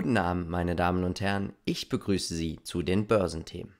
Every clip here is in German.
Guten Abend, meine Damen und Herren, ich begrüße Sie zu den Börsenthemen.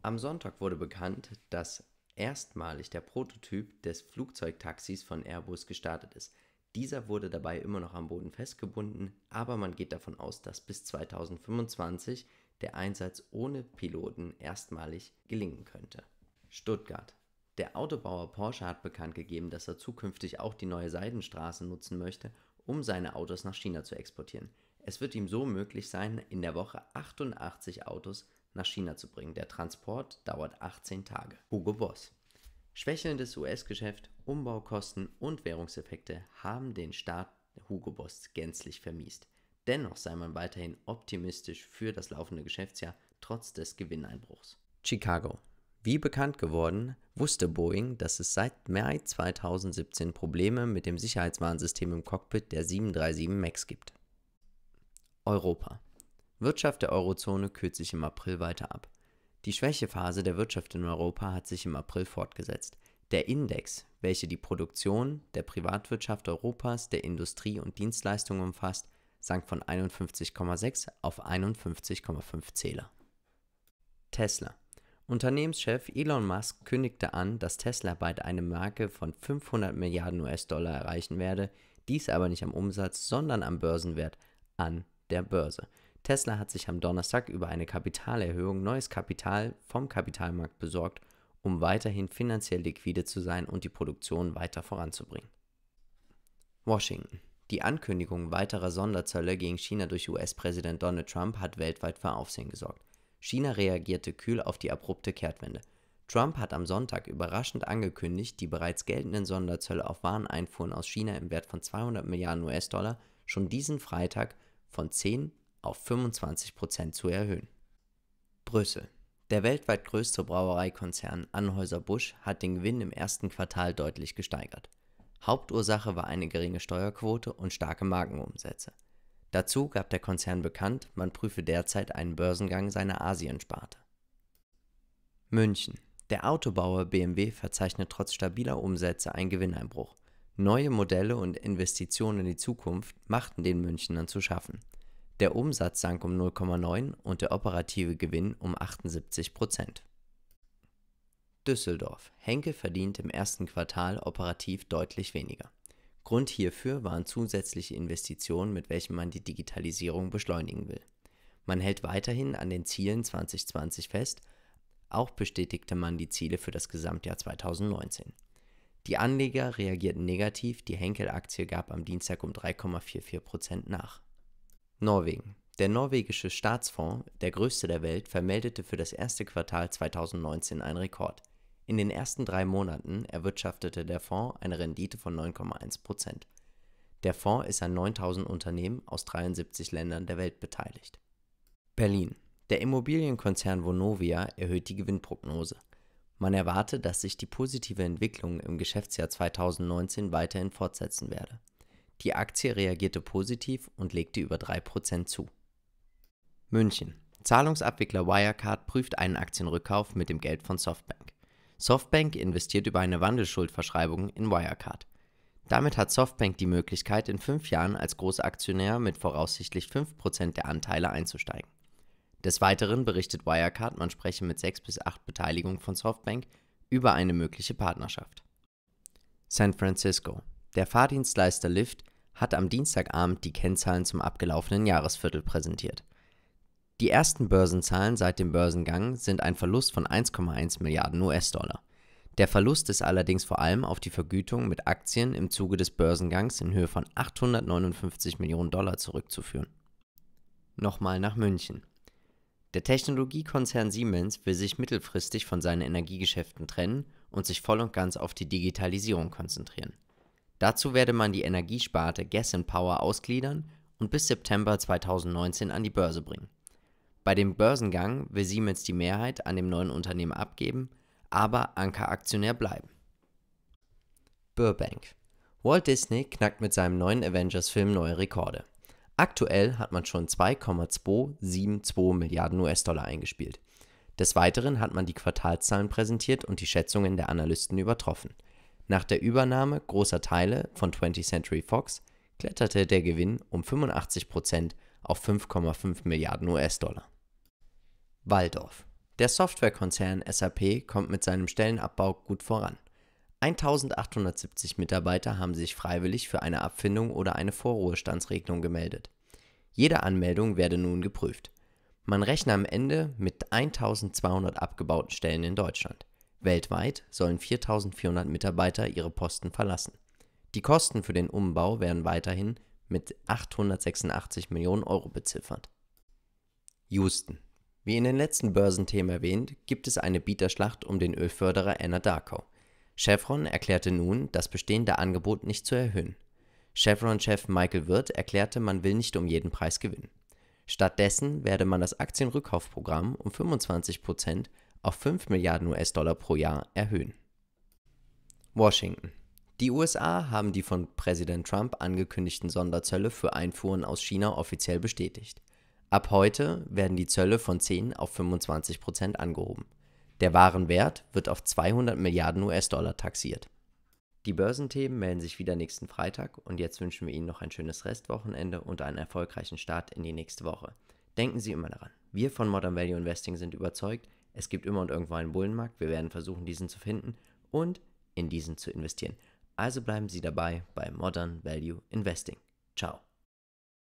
Am Sonntag wurde bekannt, dass erstmalig der Prototyp des Flugzeugtaxis von Airbus gestartet ist. Dieser wurde dabei immer noch am Boden festgebunden, aber man geht davon aus, dass bis 2025 der Einsatz ohne Piloten erstmalig gelingen könnte. Stuttgart. Der Autobauer Porsche hat bekannt gegeben, dass er zukünftig auch die neue Seidenstraße nutzen möchte, um seine Autos nach China zu exportieren. Es wird ihm so möglich sein, in der Woche 88 Autos nach China zu bringen. Der Transport dauert 18 Tage. Hugo Boss. Schwächelndes US-Geschäft, Umbaukosten und Währungseffekte haben den Start Hugo Boss gänzlich vermiest. Dennoch sei man weiterhin optimistisch für das laufende Geschäftsjahr, trotz des Gewinneinbruchs. Chicago. Wie bekannt geworden, wusste Boeing, dass es seit Mai 2017 Probleme mit dem Sicherheitswarnsystem im Cockpit der 737 MAX gibt. Europa. Wirtschaft der Eurozone kühlt sich im April weiter ab. Die Schwächephase der Wirtschaft in Europa hat sich im April fortgesetzt. Der Index, welcher die Produktion der Privatwirtschaft Europas, der Industrie und Dienstleistungen umfasst, sank von 51,6 auf 51,5 Zähler. Tesla. Unternehmenschef Elon Musk kündigte an, dass Tesla bald eine Marke von 500 Milliarden US-Dollar erreichen werde, dies aber nicht am Umsatz, sondern am Börsenwert an der Börse. Tesla hat sich am Donnerstag über eine Kapitalerhöhung neues Kapital vom Kapitalmarkt besorgt, um weiterhin finanziell liquide zu sein und die Produktion weiter voranzubringen. Washington. Die Ankündigung weiterer Sonderzölle gegen China durch US-Präsident Donald Trump hat weltweit für Aufsehen gesorgt. China reagierte kühl auf die abrupte Kehrtwende. Trump hat am Sonntag überraschend angekündigt, die bereits geltenden Sonderzölle auf Wareneinfuhren aus China im Wert von 200 Milliarden US-Dollar schon diesen Freitag von 10 auf 25 Prozent zu erhöhen. Brüssel. Der weltweit größte Brauereikonzern Anhäuser-Busch hat den Gewinn im ersten Quartal deutlich gesteigert. Hauptursache war eine geringe Steuerquote und starke Markenumsätze. Dazu gab der Konzern bekannt, man prüfe derzeit einen Börsengang seiner Asiensparte. München. Der Autobauer BMW verzeichnet trotz stabiler Umsätze einen Gewinneinbruch. Neue Modelle und Investitionen in die Zukunft machten den Münchnern zu schaffen. Der Umsatz sank um 0,9 und der operative Gewinn um 78 Prozent. Düsseldorf. Henkel verdient im ersten Quartal operativ deutlich weniger. Grund hierfür waren zusätzliche Investitionen, mit welchen man die Digitalisierung beschleunigen will. Man hält weiterhin an den Zielen 2020 fest, auch bestätigte man die Ziele für das Gesamtjahr 2019. Die Anleger reagierten negativ, die Henkel-Aktie gab am Dienstag um 3,44 Prozent nach. Norwegen. Der norwegische Staatsfonds, der größte der Welt, vermeldete für das erste Quartal 2019 einen Rekord. In den ersten drei Monaten erwirtschaftete der Fonds eine Rendite von 9,1 Prozent. Der Fonds ist an 9000 Unternehmen aus 73 Ländern der Welt beteiligt. Berlin. Der Immobilienkonzern Vonovia erhöht die Gewinnprognose. Man erwarte, dass sich die positive Entwicklung im Geschäftsjahr 2019 weiterhin fortsetzen werde. Die Aktie reagierte positiv und legte über 3% zu. München. Zahlungsabwickler Wirecard prüft einen Aktienrückkauf mit dem Geld von Softbank. Softbank investiert über eine Wandelschuldverschreibung in Wirecard. Damit hat Softbank die Möglichkeit, in fünf Jahren als Großaktionär mit voraussichtlich 5% der Anteile einzusteigen. Des Weiteren berichtet Wirecard, man spreche mit 6 bis 8 Beteiligungen von Softbank über eine mögliche Partnerschaft. San Francisco. Der Fahrdienstleister Lyft hat am Dienstagabend die Kennzahlen zum abgelaufenen Jahresviertel präsentiert. Die ersten Börsenzahlen seit dem Börsengang sind ein Verlust von 1,1 Milliarden US-Dollar. Der Verlust ist allerdings vor allem auf die Vergütung mit Aktien im Zuge des Börsengangs in Höhe von 859 Millionen Dollar zurückzuführen. Nochmal nach München. Der Technologiekonzern Siemens will sich mittelfristig von seinen Energiegeschäften trennen und sich voll und ganz auf die Digitalisierung konzentrieren. Dazu werde man die Energiesparte Gas Power ausgliedern und bis September 2019 an die Börse bringen. Bei dem Börsengang will Siemens die Mehrheit an dem neuen Unternehmen abgeben, aber Ankeraktionär bleiben. Burbank Walt Disney knackt mit seinem neuen Avengers-Film neue Rekorde. Aktuell hat man schon 2,272 Milliarden US-Dollar eingespielt. Des Weiteren hat man die Quartalszahlen präsentiert und die Schätzungen der Analysten übertroffen. Nach der Übernahme großer Teile von 20th Century Fox kletterte der Gewinn um 85% auf 5,5 Milliarden US-Dollar. Waldorf. Der Softwarekonzern SAP kommt mit seinem Stellenabbau gut voran. 1870 Mitarbeiter haben sich freiwillig für eine Abfindung oder eine Vorruhestandsregelung gemeldet. Jede Anmeldung werde nun geprüft. Man rechne am Ende mit 1200 abgebauten Stellen in Deutschland. Weltweit sollen 4400 Mitarbeiter ihre Posten verlassen. Die Kosten für den Umbau werden weiterhin mit 886 Millionen Euro beziffert. Houston. Wie in den letzten Börsenthemen erwähnt, gibt es eine Bieterschlacht um den Ölförderer Anna Anadarko. Chevron erklärte nun, das bestehende Angebot nicht zu erhöhen. Chevron-Chef Michael Wirth erklärte, man will nicht um jeden Preis gewinnen. Stattdessen werde man das Aktienrückkaufprogramm um 25 auf 5 Milliarden US-Dollar pro Jahr erhöhen. Washington. Die USA haben die von Präsident Trump angekündigten Sonderzölle für Einfuhren aus China offiziell bestätigt. Ab heute werden die Zölle von 10 auf 25 angehoben. Der Warenwert wird auf 200 Milliarden US-Dollar taxiert. Die Börsenthemen melden sich wieder nächsten Freitag und jetzt wünschen wir Ihnen noch ein schönes Restwochenende und einen erfolgreichen Start in die nächste Woche. Denken Sie immer daran, wir von Modern Value Investing sind überzeugt, es gibt immer und irgendwo einen Bullenmarkt, wir werden versuchen, diesen zu finden und in diesen zu investieren. Also bleiben Sie dabei bei Modern Value Investing. Ciao.